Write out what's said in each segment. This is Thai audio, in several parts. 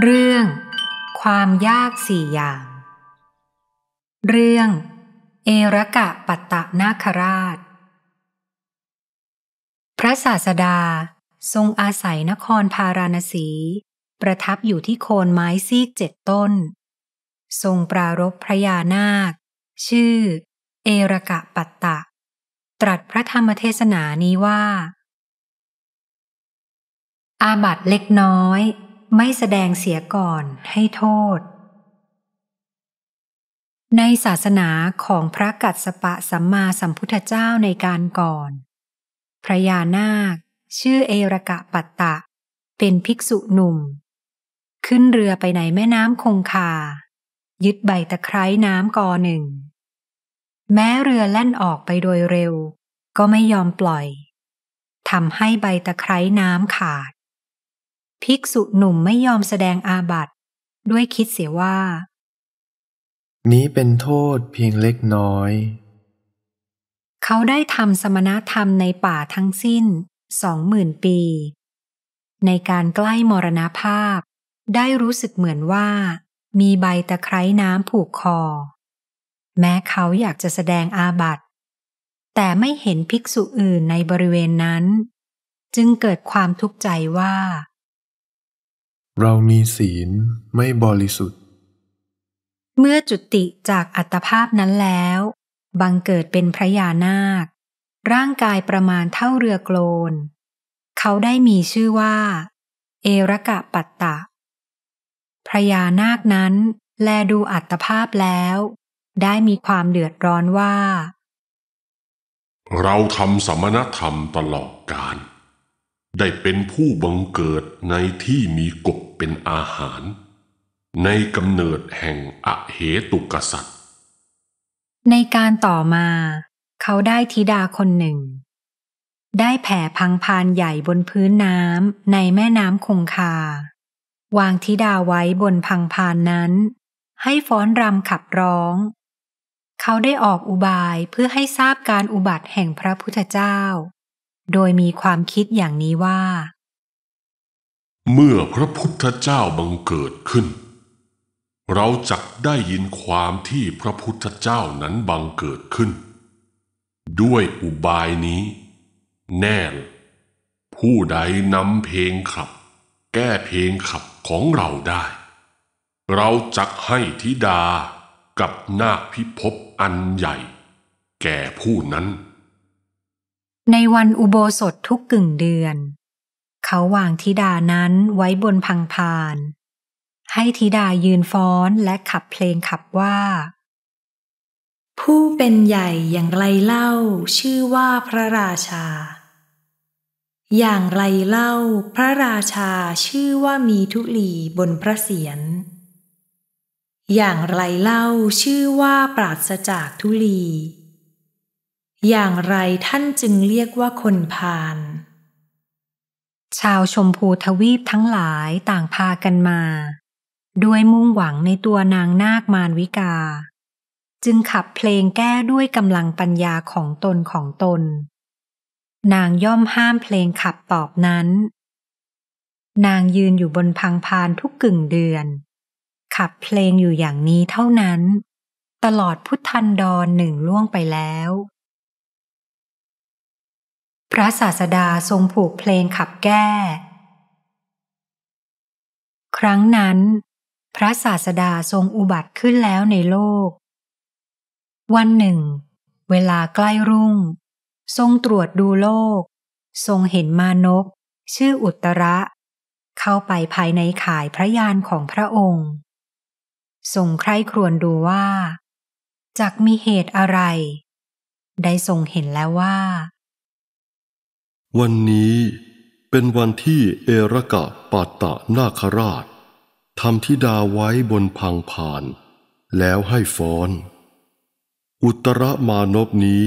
เรื่อง ความยากสี่อย่าง เรื่อง เอรกะปัตตนาคราช พระศาสดาทรงอาศัยนครพาราณสี ประทับอยู่ที่โคนไม้ซีกเจ็ดต้น ทรงปรารบพระยานาค ชื่อ เอรกะปัตตะ ตรัสพระธรรมเทศนานี้ว่า อาบัตเล็กน้อยไม่แสดงเสียก่อนให้โทษ ในศาสนาของพระกัสสปะสัมมาสัมพุทธเจ้าในการก่อน พระยานาคชื่อเอรกะปัตตะ เป็นภิกษุหนุ่ม ขึ้นเรือไปในแม่น้ำคงคา ยึดใบตะไคร้น้ำกอหนึ่ง แม้เรือแล่นออกไปโดยเร็ว ก็ไม่ยอมปล่อยทำให้ใบตะไคร้น้ำขาดภิกษุหนุ่มไม่ยอมแสดงอาบัติด้วยคิดเสียว่า นี้เป็นโทษเพียงเล็กน้อย เขาได้ทำสมณธรรมในป่าทั้งสิ้น สองหมื่นปี ในการใกล้มรณาภาพได้รู้สึกเหมือนว่า มีใบตะไคร้น้ำผูกคอ แม้เขาอยากจะแสดงอาบัติแต่ไม่เห็นภิกษุอื่นในบริเวณนั้น จึงเกิดความทุกข์ใจว่าเรามีศีลไม่บริสุทธิ์ เมื่อจุติจากอัตภาพนั้นแล้ว บังเกิดเป็นพระยานาค ร่างกายประมาณเท่าเรือโกลน เขาได้มีชื่อว่า เอรกะปัตตะ พระยานาคนั้น แลดูอัตภาพแล้ว ได้มีความเดือดร้อนว่า เราทำสมณธรรมตลอดกาลได้เป็นผู้บังเกิดในที่มีกบเป็นอาหาร ในกำเนิดแห่งอเหตุกษัตริย์ในการต่อมา เขาได้ธิดาคนหนึ่ง ได้แผ่พังพานใหญ่บนพื้นน้ำในแม่น้ำคงคา วางธิดาไว้บนพังพานนั้น ให้ฟ้อนรำขับร้อง เขาได้ออกอุบายเพื่อให้ทราบการอุบัติแห่งพระพุทธเจ้าโดยมีความคิดอย่างนี้ว่า เมื่อพระพุทธเจ้าบังเกิดขึ้น เราจักได้ยินความที่พระพุทธเจ้านั้นบังเกิดขึ้น ด้วยอุบายนี้ แน่ผู้ใดนำเพลงขับ แก้เพลงขับของเราได้ เราจักให้ธิดากับนาคพิภพอันใหญ่ แก่ผู้นั้นในวันอุโบสถทุกกึ่งเดือน เขาวางธิดานั้นไว้บนพังพาน ให้ธิดายืนฟ้อนและขับเพลงขับว่า ผู้เป็นใหญ่อย่างไรเล่าชื่อว่าพระราชา อย่างไรเล่าพระราชาชื่อว่ามีทุลีบนพระเศียรอย่างไรเล่าชื่อว่าปราศจากทุลีอย่างไรท่านจึงเรียกว่าคนพาลชาวชมพูทวีปทั้งหลายต่างพากันมา ด้วยมุ่งหวังในตัวนางนาคมารวิกา จึงขับเพลงแก้ด้วยกำลังปัญญาของตนของตน นางย่อมห้ามเพลงขับตอบนั้น นางยืนอยู่บนพังพานทุกกึ่งเดือน ขับเพลงอยู่อย่างนี้เท่านั้น ตลอดพุทธันดรหนึ่งล่วงไปแล้วพระศาสดาทรงผูกเพลงขับแก้ ครั้งนั้น พระศาสดาทรงอุบัติขึ้นแล้วในโลก วันหนึ่ง เวลาใกล้รุ่ง ทรงตรวจดูโลก ทรงเห็นมานกชื่ออุตระ เข้าไปภายในข่ายพระยานของพระองค์ ทรงใคร่ครวญดูว่าจักมีเหตุอะไร ได้ทรงเห็นแล้วว่าวันนี้เป็นวันที่เอรกะปาตะนาคราชทำทิดาไว้บนพังผ่านแล้วให้ฟ้อน อุตรมานพนี้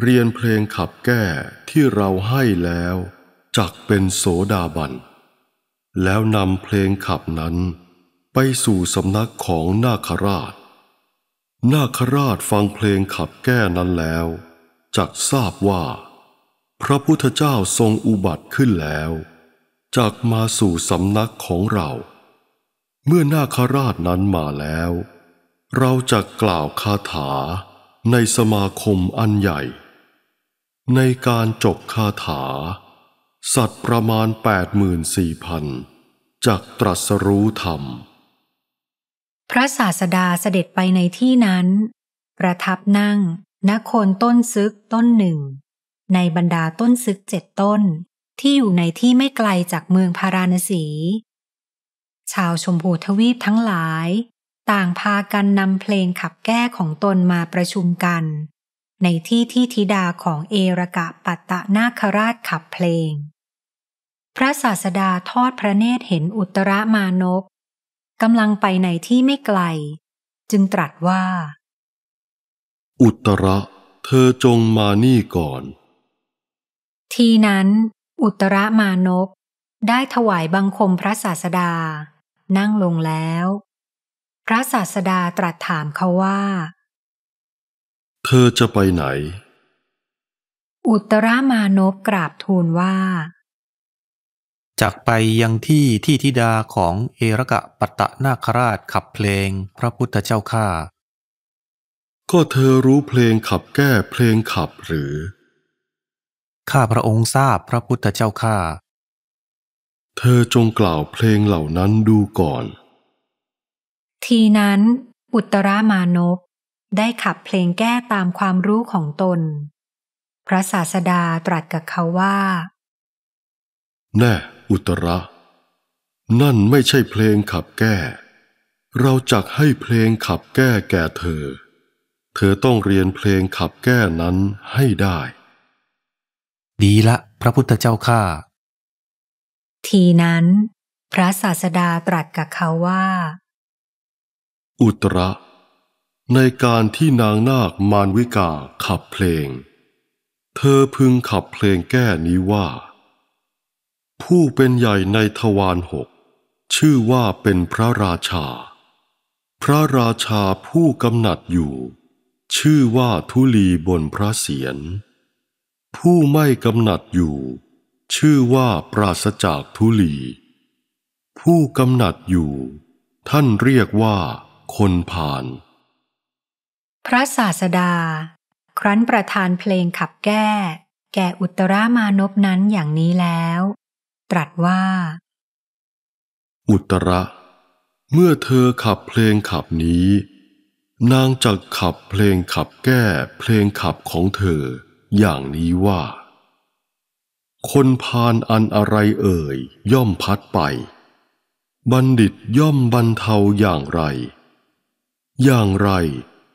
เรียนเพลงขับแก้ที่เราให้แล้ว จักเป็นโสดาบันแล้วนำเพลงขับนั้นไปสู่สำนักของนาคราช นาคราชฟังเพลงขับแก้นั้นแล้วจักทราบว่าพระพุทธเจ้าทรงอุบัติขึ้นแล้ว จากมาสู่สำนักของเรา เมื่อนาคราชนั้นมาแล้ว เราจะกล่าวคาถาในสมาคมอันใหญ่ ในการจบคาถา สัตว์ประมาณ 84,000จากตรัสรู้ธรรม พระศาสดาเสด็จไปในที่นั้น ประทับนั่งนโคนต้นซึกต้นหนึ่งในบรรดาต้นซึกเจ็ดต้น ที่อยู่ในที่ไม่ไกลจากเมืองพาราณสี ชาวชมพูทวีปทั้งหลายต่างพากันนำเพลงขับแก้ของตนมาประชุมกัน ในที่ที่ธิดาของเอรกะปัตตะนาคราชขับเพลง พระศาสดาทอดพระเนตรเห็นอุตรมานกกำลังไปในที่ไม่ไกล จึงตรัสว่า อุตระ เธอจงมานี่ก่อนทีนั้นอุตรมานพได้ถวายบังคมพระศาสดา นั่งลงแล้ว พระศาสดาตรัสถามเขาว่า เธอจะไปไหน อุตรมานพกราบทูลว่า จากไปยังที่ที่ทิดาของเอรกะปัตตนาคราชขับเพลงพระพุทธเจ้าข้า ก็เธอรู้เพลงขับแก้เพลงขับหรือข้าพระองค์ทราบพระพุทธเจ้าข้า เธอจงกล่าวเพลงเหล่านั้นดูก่อน ทีนั้นอุตรามานพได้ขับเพลงแก้ตามความรู้ของตน พระศาสดาตรัสกับเขาว่า แน่อุตระ นั่นไม่ใช่เพลงขับแก้ เราจักให้เพลงขับแก้แก่เธอ เธอต้องเรียนเพลงขับแก้นั้นให้ได้ดีละพระพุทธเจ้าข้า ทีนั้น พระศาสดาตรัสกับเขาว่า อุตระในการที่นางนาคมานวิกาขับเพลง เธอพึงขับเพลงแก้นี้ว่า ผู้เป็นใหญ่ในทวารหกชื่อว่าเป็นพระราชา พระราชาผู้กำหนัดอยู่ ชื่อว่าทุลีบนพระเศียรผู้ไม่กำหนัดอยู่ ชื่อว่าปราศจากทุลี ผู้กำหนัดอยู่ ท่านเรียกว่าคนผ่าน พระศาสดา ครั้นประทานเพลงขับแก้ แก่อุตรามานพนั้นอย่างนี้แล้ว ตรัสว่า อุตระ เมื่อเธอขับเพลงขับนี้ นางจะขับเพลงขับแก้ เพลงขับของเธออย่างนี้ว่า คนพาลอันอะไรเอ่ยย่อมพัดไป บัณฑิตย่อมบรรเทาอย่างไร อย่างไร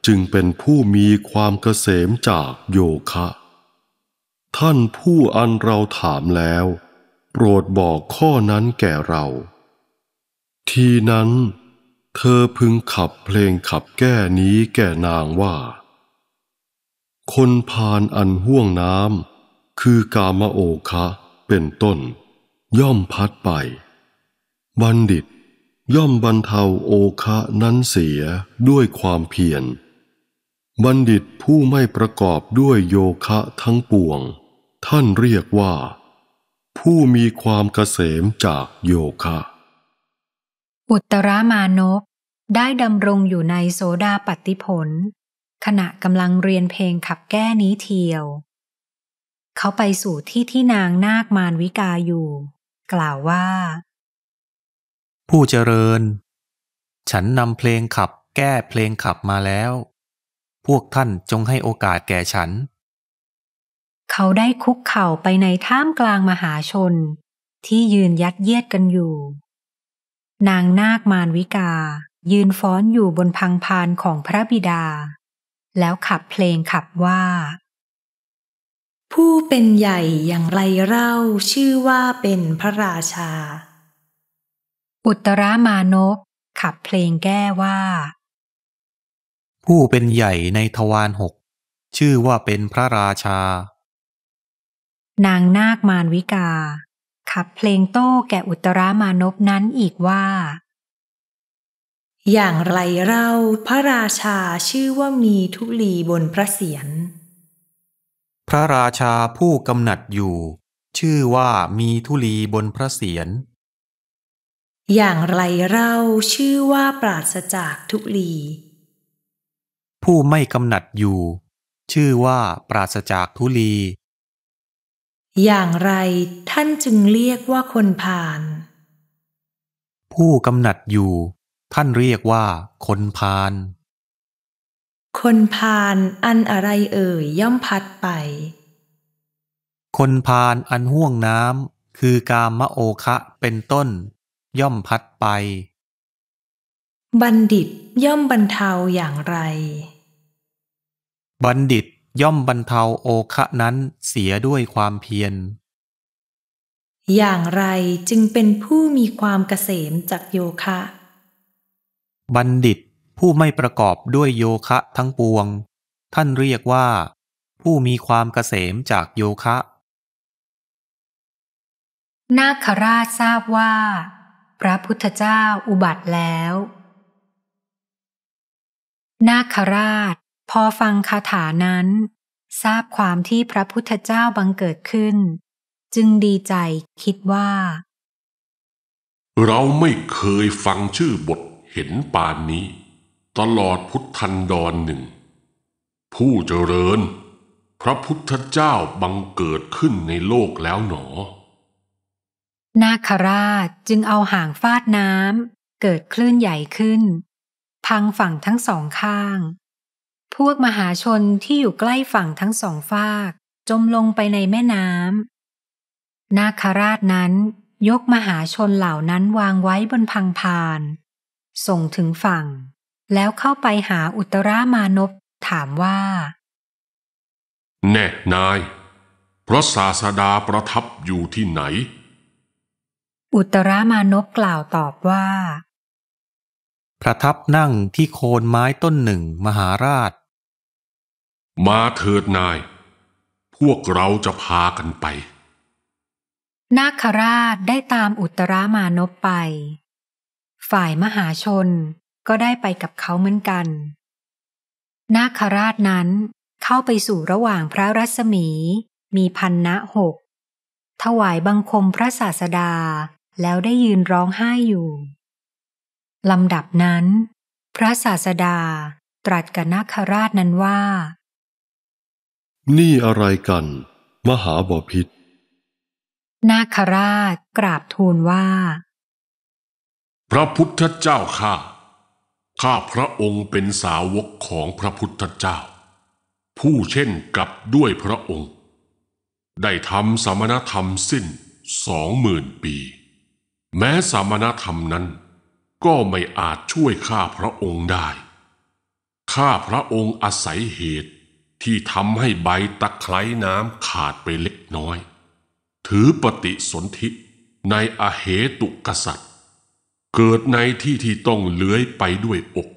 จึงเป็นผู้มีความเกษมจากโยคะ ท่านผู้อันเราถามแล้ว โปรดบอกข้อนั้นแก่เรา ทีนั้น เธอพึงขับเพลงขับแก้นี้แก่นางว่าคนพานอันห่วงน้ำคือกามโอคะเป็นต้น ย่อมพัดไป บัณฑิตย่อมบรรเทาโอคะนั้นเสียด้วยความเพียร บัณฑิตผู้ไม่ประกอบด้วยโยคะทั้งปวง ท่านเรียกว่า ผู้มีความเกษมจากโยคะอุตรามานกได้ดำรงอยู่ในโสดาปัติผลขณะกำลังเรียนเพลงขับแก้นี้เทียว เขาไปสู่ที่ที่นางนาคมานวิกาอยู่ กล่าวว่า ผู้เจริญ ฉันนำเพลงขับแก้เพลงขับมาแล้ว พวกท่านจงให้โอกาสแก่ฉัน เขาได้คุกเข่าไปในท่ามกลางมหาชน ที่ยืนยัดเยียดกันอยู่ นางนาคมานวิกา ยืนฟ้อนอยู่บนพังพานของพระบิดาแล้วขับเพลงขับว่า ผู้เป็นใหญ่อย่างไรเล่าชื่อว่าเป็นพระราชา อุตรามานพขับเพลงแก้ว่า ผู้เป็นใหญ่ในทวารหกชื่อว่าเป็นพระราชา นางนาคมานวิกา ขับเพลงโต้แก่อุตรามานพนั้นอีกว่าอย่างไรเล่าพระราชาชื่อว่ามีทุลีบนพระเศียร พระราชาผู้กำหนัดอยู่ ชื่อว่ามีทุลีบนพระเศียร อย่างไรเล่าชื่อว่าปราศจากทุลี ผู้ไม่กำหนัดอยู่ ชื่อว่าปราศจากทุลี อย่างไรท่านจึงเรียกว่าคนผ่าน ผู้กำหนัดอยู่ท่านเรียกว่าคนพาลคนพาลอันอะไรเอ่ยย่อมพัดไป คนพาลอันห่วงน้ำคือกามะโอคะเป็นต้นย่อมพัดไป บัณฑิตย่อมบรรเทาอย่างไร บัณฑิตย่อมบรรเทาโอคะนั้นเสียด้วยความเพียร อย่างไรจึงเป็นผู้มีความเกษมจากโยคะบัณฑิตผู้ไม่ประกอบด้วยโยคะทั้งปวง ท่านเรียกว่าผู้มีความเกษมจากโยคะ นาคราชทราบว่า พระพุทธเจ้าอุบัติแล้ว นาคราชพอฟังคาถานั้น ทราบความที่พระพุทธเจ้าบังเกิดขึ้น จึงดีใจคิดว่า เราไม่เคยฟังชื่อบทเห็นป่านนี้ ตลอดพุทธันดรหนึ่ง ผู้เจริญ พระพุทธเจ้าบังเกิดขึ้นในโลกแล้วหนอ นาคราชจึงเอาหางฟาดน้ำเกิดคลื่นใหญ่ขึ้น พังฝั่งทั้งสองข้าง พวกมหาชนที่อยู่ใกล้ฝั่งทั้งสองฝาก จมลงไปในแม่น้ำนาคราชนั้นยกมหาชนเหล่านั้นวางไว้บนพังพานส่งถึงฝั่ง แล้วเข้าไปหาอุตรามานพถามว่า แน่นาย พระศาสดาประทับอยู่ที่ไหน อุตรามานพกล่าวตอบว่า ประทับนั่งที่โคนไม้ต้นหนึ่งมหาราช มาเถิดนาย พวกเราจะพากันไปนาคราชได้ตามอุตรามานพไปฝ่ายมหาชนก็ได้ไปกับเขาเหมือนกัน นาคราชนั้นเข้าไปสู่ระหว่างพระรัศมีมีพันนะหกถวายบังคมพระศาสดาแล้วได้ยืนร้องไห้อยู่ ลำดับนั้น พระศาสดาตรัสกับนาคราชนั้นว่า นี่อะไรกัน มหาบาพิษนาคราชกราบทูลว่าพระพุทธเจ้าข้า ข้าพระองค์เป็นสาวกของพระพุทธเจ้า ผู้เช่นกับด้วยพระองค์ ได้ทำสมณธรรมสิ้นสองหมื่นปี แม้สมณธรรมนั้นก็ไม่อาจช่วยข้าพระองค์ได้ ข้าพระองค์อาศัยเหตุที่ทำให้ใบตะไคร้น้ำขาดไปเล็กน้อย ถือปฏิสนธิในอเหตุกษัตริย์เกิดในที่ที่ต้องเลื้อยไปด้วยอก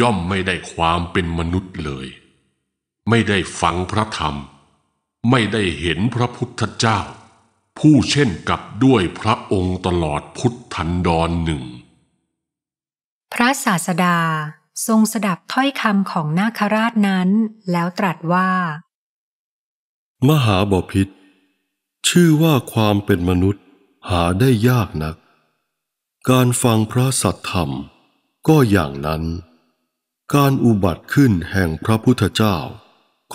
ย่อมไม่ได้ความเป็นมนุษย์เลย ไม่ได้ฟังพระธรรม ไม่ได้เห็นพระพุทธเจ้า ผู้เช่นกับด้วยพระองค์ตลอดพุทธันดรหนึ่งพระศาสดาทรงสดับถ้อยคำของนาคราชนั้น แล้วตรัสว่า มหาบพิษชื่อว่าความเป็นมนุษย์หาได้ยากนักการฟังพระสัทธรรมก็อย่างนั้น การอุบัติขึ้นแห่งพระพุทธเจ้า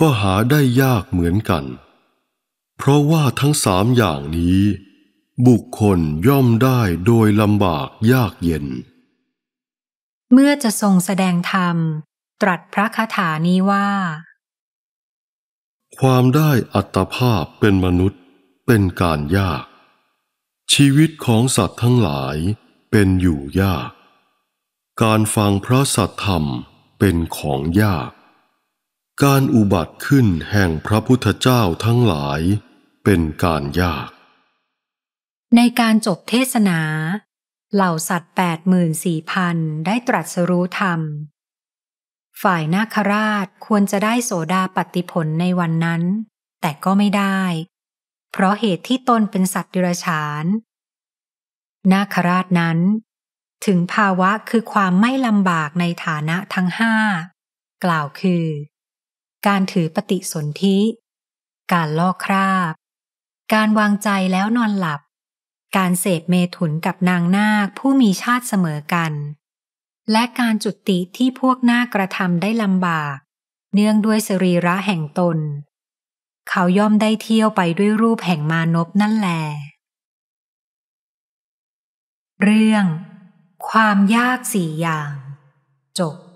ก็หาได้ยากเหมือนกัน เพราะว่าทั้งสามอย่างนี้ บุคคลย่อมได้โดยลำบากยากเย็น เมื่อจะทรงแสดงธรรมตรัสพระคาถานี้ว่า ความได้อัตภาพเป็นมนุษย์เป็นการยาก ชีวิตของสัตว์ทั้งหลายเป็นอยู่ยาก การฟังพระสัทธรรมเป็นของยาก การอุบัติขึ้นแห่งพระพุทธเจ้าทั้งหลาย เป็นการยาก ในการจบเทศนา เหล่าสัตว์แปดหมื่นสี่พันได้ตรัสรู้ธรรม ฝ่ายนาคราชควรจะได้โสดาปติผลในวันนั้น แต่ก็ไม่ได้ เพราะเหตุที่ตนเป็นสัตว์ดิรฉานนาคราชนั้น ถึงภาวะคือความไม่ลำบากในฐานะทั้งห้ากล่าวคือ การถือปฏิสนธิการลอกคราบ การวางใจแล้วนอนหลับ การเสพเมถุนกับนางนาคผู้มีชาติเสมอกัน และการจุติที่พวกนาคกระทำได้ลำบาก เนื่องด้วยสรีระแห่งตน เขาย่อมได้เที่ยวไปด้วยรูปแห่งมานพนั่นแหละเรื่อง ความยากสี่อย่าง จบ